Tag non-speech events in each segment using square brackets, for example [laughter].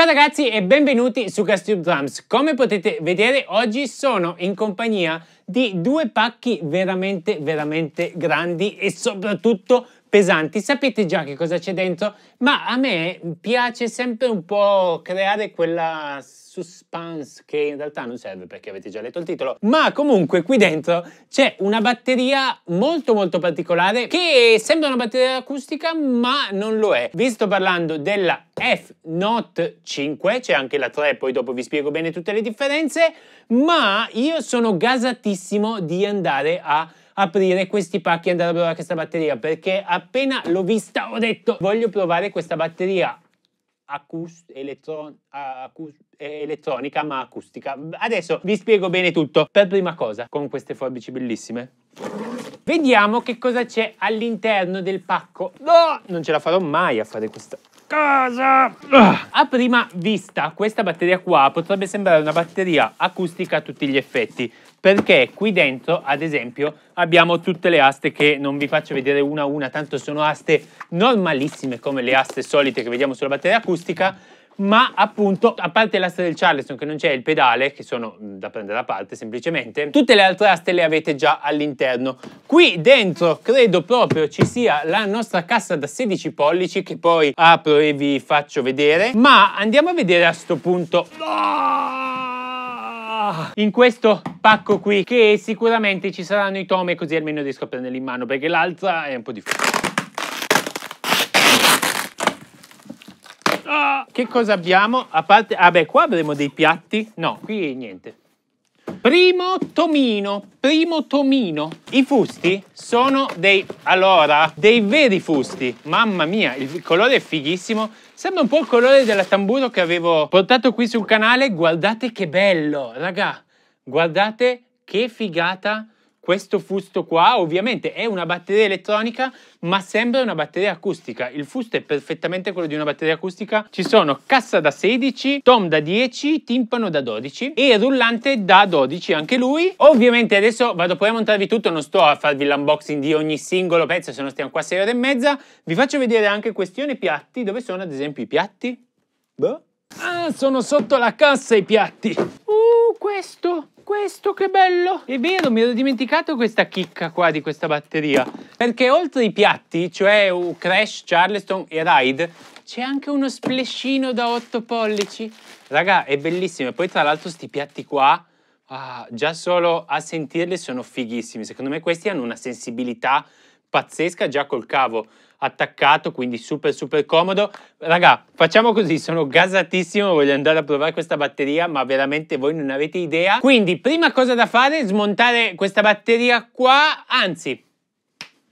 Ciao ragazzi e benvenuti su GasTube Drums. Come potete vedere oggi sono in compagnia di due pacchi veramente veramente grandi e soprattutto pesanti. Sapete già che cosa c'è dentro, ma a me piace sempre un po' creare quella suspense che in realtà non serve perché avete già letto il titolo, ma comunque qui dentro c'è una batteria molto molto particolare che sembra una batteria acustica ma non lo è. Vi sto parlando della f Note 5, c'è anche la 3, poi dopo vi spiego bene tutte le differenze, ma io sono gasatissimo di andare a aprire questi pacchi e andare a provare questa batteria perché appena l'ho vista ho detto voglio provare questa batteria acust- elettron- acus- elettronica ma acustica. Adesso vi spiego bene tutto. Per prima cosa, con queste forbici bellissime. Vediamo che cosa c'è all'interno del pacco. No, non ce la farò mai a fare questa cosa. A prima vista, questa batteria qua potrebbe sembrare una batteria acustica a tutti gli effetti, perché qui dentro, ad esempio, abbiamo tutte le aste che non vi faccio vedere una a una, tanto sono aste normalissime come le aste solite che vediamo sulla batteria acustica, ma appunto, a parte l'asta del Charleston che non c'è il pedale, che sono mm, da prendere a parte semplicemente, tutte le altre aste le avete già all'interno. Qui dentro credo proprio ci sia la nostra cassa da 16 pollici che poi apro e vi faccio vedere, ma andiamo a vedere a sto punto... Oh! Ah, in questo pacco qui che sicuramente ci saranno i tome così almeno riesco a prenderli in mano perché l'altra è un po' difficile. Ah, che cosa abbiamo? A parte... Ah beh, qua avremo dei piatti? No, qui niente. Primo tomino, primo tomino. I fusti sono dei, allora, dei veri fusti. Mamma mia, il colore è fighissimo. Sembra un po' il colore della tamburo che avevo portato qui sul canale. Guardate che bello, raga. Guardate che figata questo fusto qua ovviamente è una batteria elettronica ma sembra una batteria acustica il fusto è perfettamente quello di una batteria acustica ci sono cassa da 16 tom da 10 timpano da 12 e rullante da 12 anche lui ovviamente adesso vado poi a montarvi tutto non sto a farvi l'unboxing di ogni singolo pezzo se no stiamo qua 6 ore e mezza vi faccio vedere anche questione piatti dove sono ad esempio i piatti boh. ah sono sotto la cassa i piatti uh questo questo che bello! È vero, mi ero dimenticato questa chicca qua di questa batteria. Perché oltre i piatti, cioè Crash, Charleston e Ride, c'è anche uno splashino da 8 pollici. Raga, è bellissimo. E poi tra l'altro sti piatti qua, ah, già solo a sentirli sono fighissimi. Secondo me questi hanno una sensibilità pazzesca già col cavo attaccato, quindi super super comodo. Raga, facciamo così, sono gasatissimo, voglio andare a provare questa batteria, ma veramente voi non avete idea. Quindi, prima cosa da fare è smontare questa batteria qua, anzi,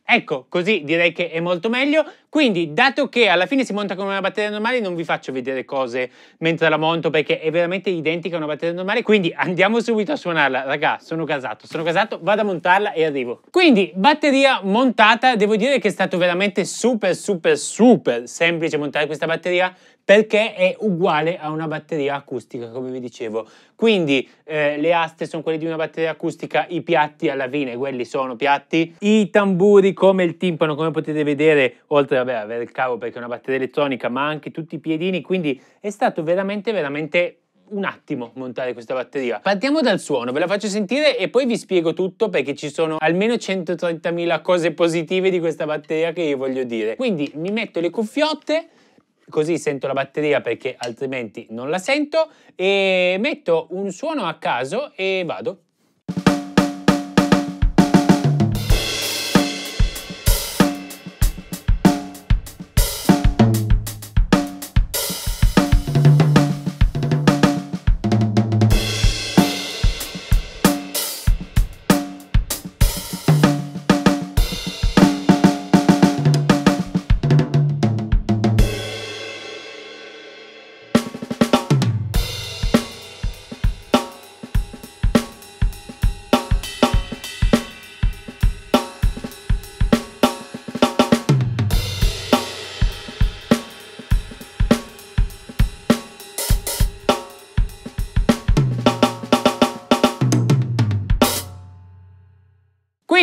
Ecco, così direi che è molto meglio. Quindi, dato che alla fine si monta con una batteria normale, non vi faccio vedere cose mentre la monto perché è veramente identica a una batteria normale, quindi andiamo subito a suonarla. Raga, sono casato, sono casato, vado a montarla e arrivo. Quindi, batteria montata, devo dire che è stato veramente super, super, super semplice montare questa batteria perché è uguale a una batteria acustica, come vi dicevo. Quindi eh, le aste sono quelle di una batteria acustica, i piatti alla fine, quelli sono piatti, i tamburi come il timpano, come potete vedere, oltre vabbè, avere il cavo perché è una batteria elettronica, ma anche tutti i piedini, quindi è stato veramente, veramente un attimo montare questa batteria. Partiamo dal suono, ve la faccio sentire e poi vi spiego tutto perché ci sono almeno 130.000 cose positive di questa batteria che io voglio dire. Quindi mi metto le cuffiotte, così sento la batteria perché altrimenti non la sento e metto un suono a caso e vado.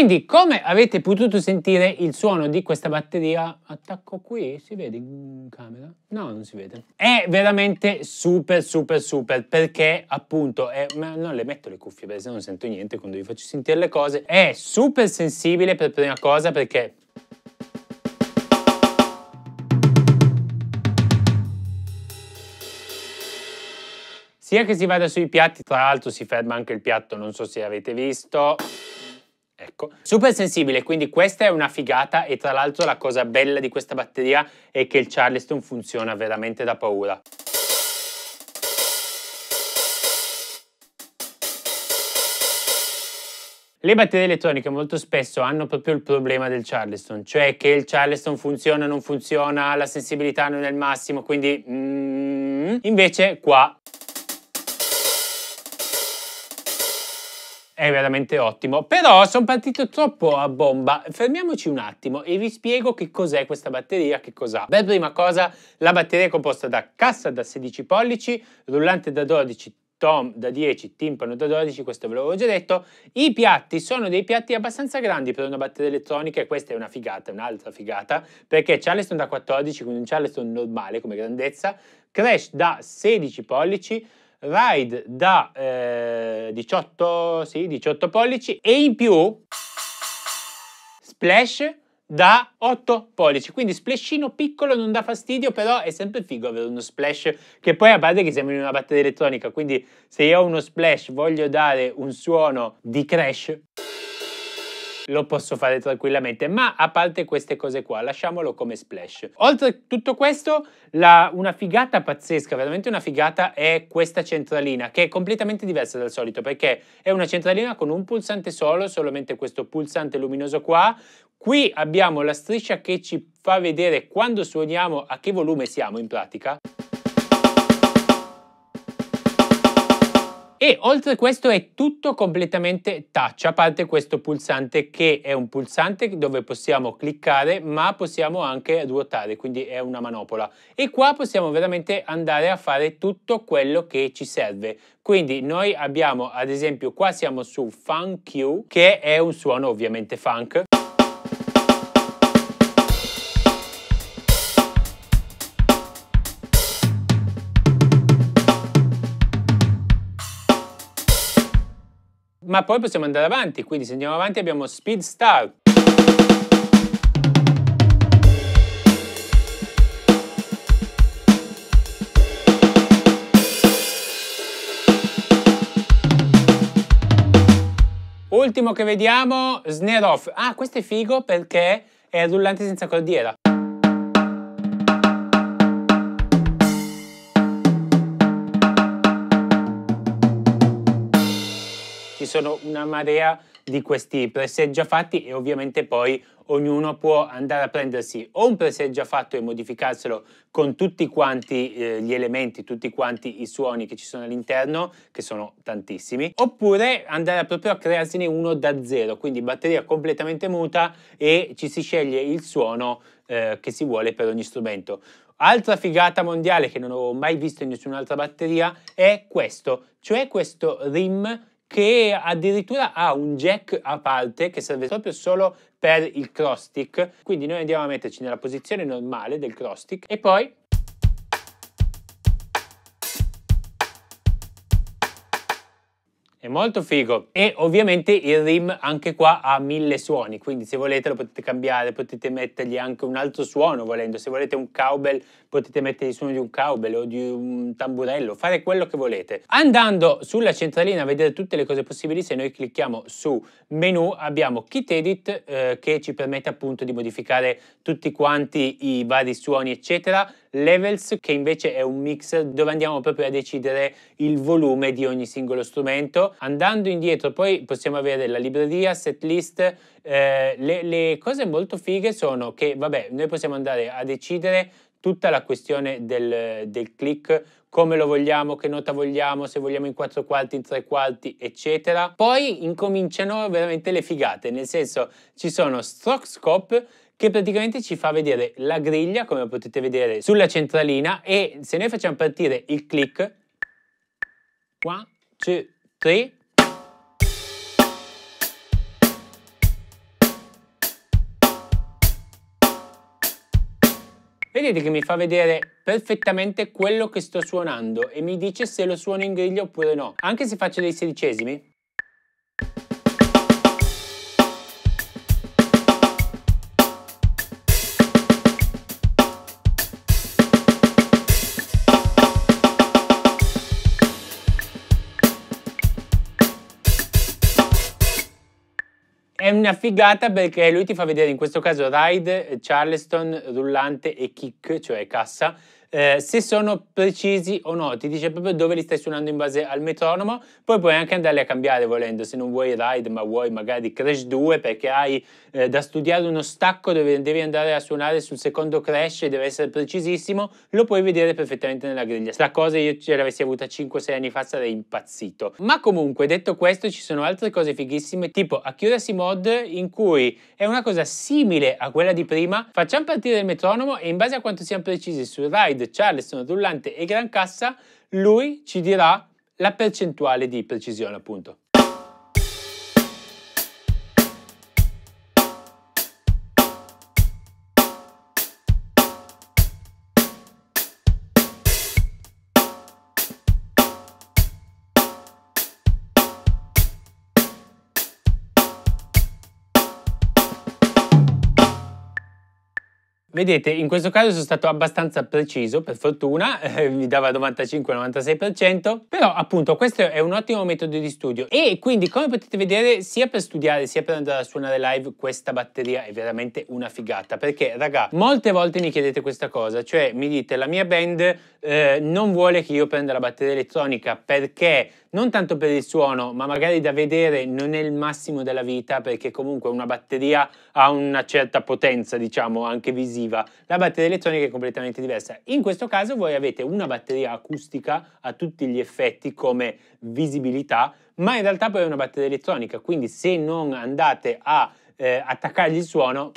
Quindi come avete potuto sentire il suono di questa batteria, attacco qui, si vede in camera? No, non si vede. È veramente super super super perché appunto, è, ma non le metto le cuffie perché se non sento niente quando vi faccio sentire le cose, è super sensibile per prima cosa perché sia che si vada sui piatti, tra l'altro si ferma anche il piatto, non so se avete visto. Ecco. Super sensibile, quindi questa è una figata e tra l'altro la cosa bella di questa batteria è che il Charleston funziona veramente da paura. Le batterie elettroniche molto spesso hanno proprio il problema del Charleston, cioè che il Charleston funziona, o non funziona, la sensibilità non è il massimo, quindi... Mm, invece qua è veramente ottimo. Però sono partito troppo a bomba. Fermiamoci un attimo e vi spiego che cos'è questa batteria, che cos'ha. Beh, prima cosa, la batteria è composta da cassa da 16 pollici, rullante da 12, tom da 10, timpano da 12, questo ve l'avevo già detto. I piatti sono dei piatti abbastanza grandi per una batteria elettronica e questa è una figata, un'altra figata, perché Charleston da 14, quindi un Charleston normale come grandezza, Crash da 16 pollici, ride da eh, 18, sì, 18 pollici e in più splash da 8 pollici, quindi splashino piccolo non dà fastidio, però è sempre figo avere uno splash che poi a parte che siamo in una batteria elettronica, quindi se io ho uno splash voglio dare un suono di crash lo posso fare tranquillamente, ma a parte queste cose qua, lasciamolo come splash. Oltre a tutto questo, la, una figata pazzesca, veramente una figata, è questa centralina, che è completamente diversa dal solito, perché è una centralina con un pulsante solo, solamente questo pulsante luminoso qua, Qui abbiamo la striscia che ci fa vedere quando suoniamo a che volume siamo in pratica. E oltre a questo è tutto completamente touch, a parte questo pulsante che è un pulsante dove possiamo cliccare ma possiamo anche ruotare, quindi è una manopola. E qua possiamo veramente andare a fare tutto quello che ci serve. Quindi noi abbiamo ad esempio qua siamo su Funk Q che è un suono ovviamente funk. ma poi possiamo andare avanti, quindi se andiamo avanti abbiamo Speed Star. Ultimo che vediamo, Snare Off. Ah, questo è figo perché è rullante senza cordiera. ci sono una marea di questi preset già fatti e ovviamente poi ognuno può andare a prendersi o un preset già fatto e modificarselo con tutti quanti eh, gli elementi, tutti quanti i suoni che ci sono all'interno, che sono tantissimi, oppure andare proprio a crearsene uno da zero, quindi batteria completamente muta e ci si sceglie il suono eh, che si vuole per ogni strumento. Altra figata mondiale che non ho mai visto in nessun'altra batteria è questo, cioè questo rim che addirittura ha un jack a parte che serve proprio solo per il cross stick quindi noi andiamo a metterci nella posizione normale del cross stick e poi molto figo. E ovviamente il rim anche qua ha mille suoni, quindi se volete lo potete cambiare, potete mettergli anche un altro suono volendo. Se volete un cowbell potete mettere il suono di un cowbell o di un tamburello, fare quello che volete. Andando sulla centralina a vedere tutte le cose possibili, se noi clicchiamo su menu abbiamo kit edit eh, che ci permette appunto di modificare tutti quanti i vari suoni eccetera Levels che invece è un mix dove andiamo proprio a decidere il volume di ogni singolo strumento. Andando indietro poi possiamo avere la libreria, setlist, eh, le, le cose molto fighe sono che vabbè noi possiamo andare a decidere tutta la questione del, del, click, come lo vogliamo, che nota vogliamo, se vogliamo in quattro quarti, in tre quarti, eccetera. Poi incominciano veramente le figate, nel senso ci sono stroke scope che praticamente ci fa vedere la griglia, come potete vedere, sulla centralina e se noi facciamo partire il click, 1, 2, 3, Vedete che mi fa vedere perfettamente quello che sto suonando e mi dice se lo suono in griglia oppure no. Anche se faccio dei sedicesimi, una figata perché lui ti fa vedere in questo caso ride, charleston, rullante e kick, cioè cassa, eh, se sono precisi o no, ti dice proprio dove li stai suonando in base al metronomo, poi puoi anche andarli a cambiare volendo, se non vuoi ride ma vuoi magari crash 2 perché hai eh, da studiare uno stacco dove devi andare a suonare sul secondo crash e deve essere precisissimo, lo puoi vedere perfettamente nella griglia. La cosa io ce l'avessi avuta 5-6 anni fa sarei impazzito. Ma comunque, detto questo, ci sono altre cose fighissime, tipo Accuracy Mod in cui è una cosa simile a quella di prima, facciamo partire il metronomo e in base a quanto siamo precisi sul ride Doge, Charleston, Rullante e Gran Cassa, lui ci dirà la percentuale di precisione appunto. Vedete, in questo caso sono stato abbastanza preciso, per fortuna, [laughs] eh, mi dava 95-96%, però appunto questo è un ottimo metodo di studio e quindi come potete vedere sia per studiare sia per andare a suonare live questa batteria è veramente una figata perché raga, molte volte mi chiedete questa cosa, cioè mi dite la mia band eh, non vuole che io prenda la batteria elettronica perché non tanto per il suono, ma magari da vedere non è il massimo della vita perché comunque una batteria ha una certa potenza, diciamo, anche visiva. La batteria elettronica è completamente diversa. In questo caso voi avete una batteria acustica a tutti gli effetti come visibilità, ma in realtà poi è una batteria elettronica, quindi se non andate a eh, attaccargli il suono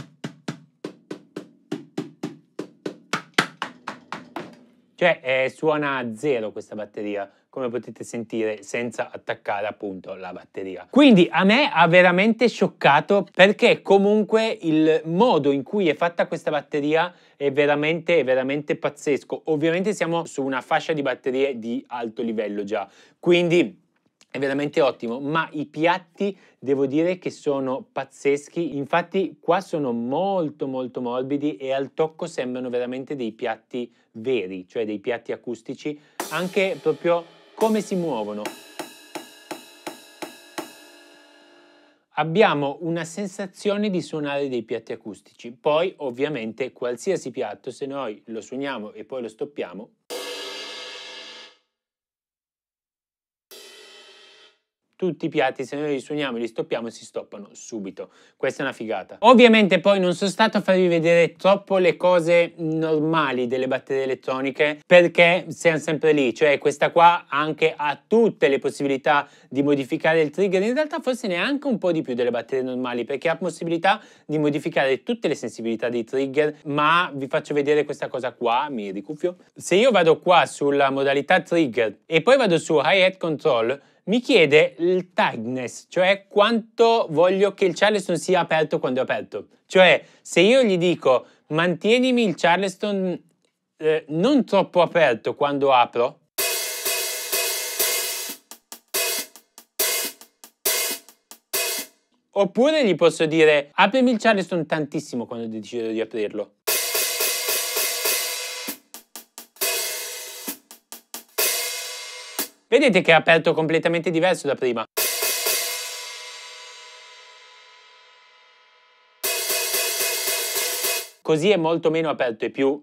Cioè, eh, suona a zero questa batteria, come potete sentire, senza attaccare appunto la batteria. Quindi a me ha veramente scioccato perché comunque il modo in cui è fatta questa batteria è veramente, veramente pazzesco. Ovviamente siamo su una fascia di batterie di alto livello già, quindi è veramente ottimo, ma i piatti devo dire che sono pazzeschi, infatti qua sono molto molto morbidi e al tocco sembrano veramente dei piatti veri, cioè dei piatti acustici, anche proprio come si muovono. Abbiamo una sensazione di suonare dei piatti acustici, poi ovviamente qualsiasi piatto, se noi lo suoniamo e poi lo stoppiamo, tutti i piatti, se noi li suoniamo e li stoppiamo, si stoppano subito. Questa è una figata. Ovviamente poi non sono stato a farvi vedere troppo le cose normali delle batterie elettroniche, perché siamo sempre lì, cioè questa qua anche ha tutte le possibilità di modificare il trigger, in realtà forse neanche un po' di più delle batterie normali, perché ha possibilità di modificare tutte le sensibilità dei trigger, ma vi faccio vedere questa cosa qua, mi ricuffio. Se io vado qua sulla modalità trigger e poi vado su hi-hat control, mi chiede il tightness, cioè quanto voglio che il Charleston sia aperto quando è aperto. Cioè, se io gli dico mantienimi il Charleston eh, non troppo aperto quando apro, oppure gli posso dire aprimi il Charleston tantissimo quando decido di aprirlo. Vedete che è aperto completamente diverso da prima. Così è molto meno aperto e più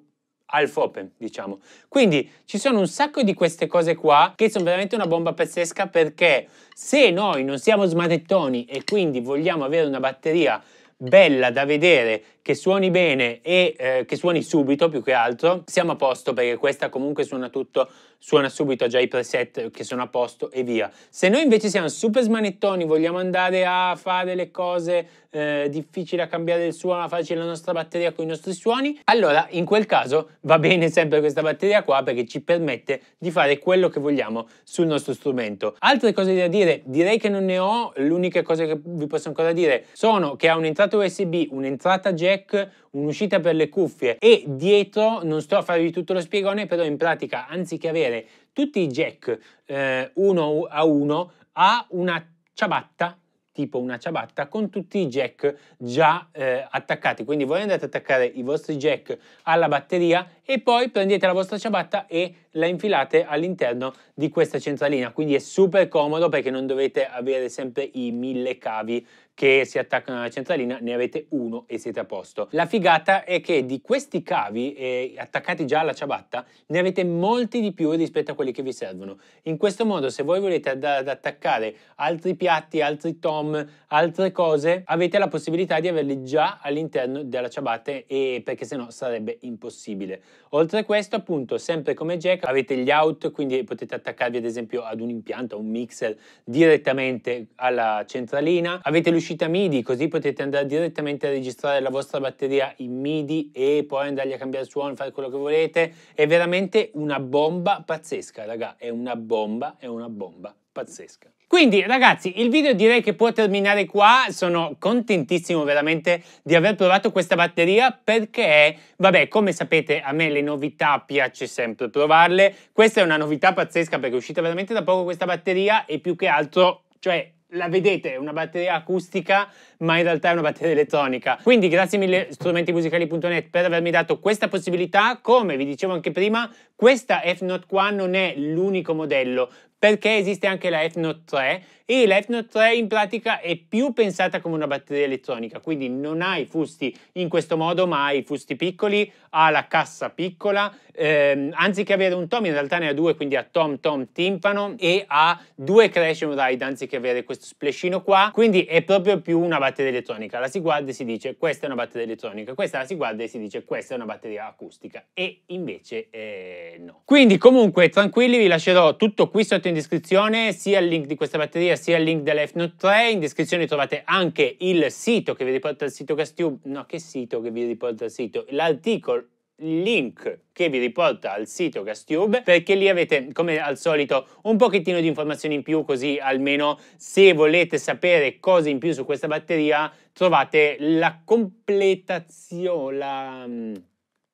half open, diciamo. Quindi ci sono un sacco di queste cose qua che sono veramente una bomba pazzesca perché se noi non siamo smanettoni e quindi vogliamo avere una batteria bella da vedere che suoni bene e eh, che suoni subito più che altro, siamo a posto perché questa comunque suona tutto, suona subito, ha già i preset che sono a posto e via. Se noi invece siamo super smanettoni, vogliamo andare a fare le cose eh, difficili a cambiare il suono, a farci la nostra batteria con i nostri suoni, allora in quel caso va bene sempre questa batteria qua perché ci permette di fare quello che vogliamo sul nostro strumento. Altre cose da dire, direi che non ne ho, l'unica cosa che vi posso ancora dire sono che ha un'entrata USB, un'entrata jack jack, un'uscita per le cuffie e dietro, non sto a farvi tutto lo spiegone, però in pratica anziché avere tutti i jack eh, uno a uno, ha una ciabatta tipo una ciabatta con tutti i jack già eh, attaccati quindi voi andate ad attaccare i vostri jack alla batteria e poi prendete la vostra ciabatta e la infilate all'interno di questa centralina quindi è super comodo perché non dovete avere sempre i mille cavi che si attaccano alla centralina, ne avete uno e siete a posto. La figata è che di questi cavi eh, attaccati già alla ciabatta ne avete molti di più rispetto a quelli che vi servono. In questo modo se voi volete ad, ad attaccare altri piatti, altri tom, altre cose, avete la possibilità di averli già all'interno della ciabatta e, perché sennò sarebbe impossibile. Oltre a questo appunto sempre come jack avete gli out quindi potete attaccarvi ad esempio ad un impianto, a un mixer direttamente alla centralina, avete uscita MIDI, così potete andare direttamente a registrare la vostra batteria in MIDI e poi andargli a cambiare suono, fare quello che volete. È veramente una bomba pazzesca, raga, è una bomba, è una bomba pazzesca. Quindi ragazzi il video direi che può terminare qua, sono contentissimo veramente di aver provato questa batteria perché vabbè come sapete a me le novità piace sempre provarle, questa è una novità pazzesca perché è uscita veramente da poco questa batteria e più che altro cioè la vedete, è una batteria acustica, ma in realtà è una batteria elettronica. Quindi grazie mille strumentimusicali.net per avermi dato questa possibilità. Come vi dicevo anche prima, questa F-Note qua non è l'unico modello perché esiste anche la F-Note 3 e la F-Note 3 in pratica è più pensata come una batteria elettronica, quindi non ha i fusti in questo modo, ma ha i fusti piccoli, ha la cassa piccola, ehm, anziché avere un tom in realtà ne ha due, quindi ha tom tom timpano e ha due crash and ride anziché avere questo splashino qua, quindi è proprio più una batteria elettronica. La si guarda e si dice questa è una batteria elettronica, questa la si guarda e si dice questa è una batteria acustica e invece eh, no. Quindi comunque tranquilli vi lascerò tutto qui sotto in in descrizione sia il link di questa batteria sia il link della Fnote 3. In descrizione trovate anche il sito che vi riporta il sito Gastube. No, che sito che vi riporta il sito? L'articolo link che vi riporta al sito Gastube perché lì avete come al solito un pochettino di informazioni in più così almeno se volete sapere cose in più su questa batteria trovate la completazione la... Mm,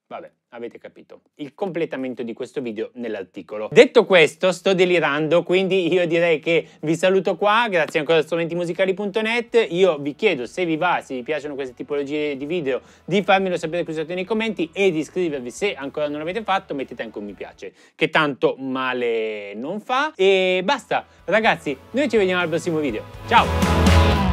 vabbè Avete capito. Il completamento di questo video nell'articolo. Detto questo, sto delirando, quindi io direi che vi saluto qua, grazie ancora a strumentimusicali.net. Io vi chiedo se vi va, se vi piacciono queste tipologie di video, di farmelo sapere qui sotto nei commenti e di iscrivervi se ancora non l'avete fatto, mettete anche un mi piace, che tanto male non fa. E basta, ragazzi, noi ci vediamo al prossimo video. Ciao!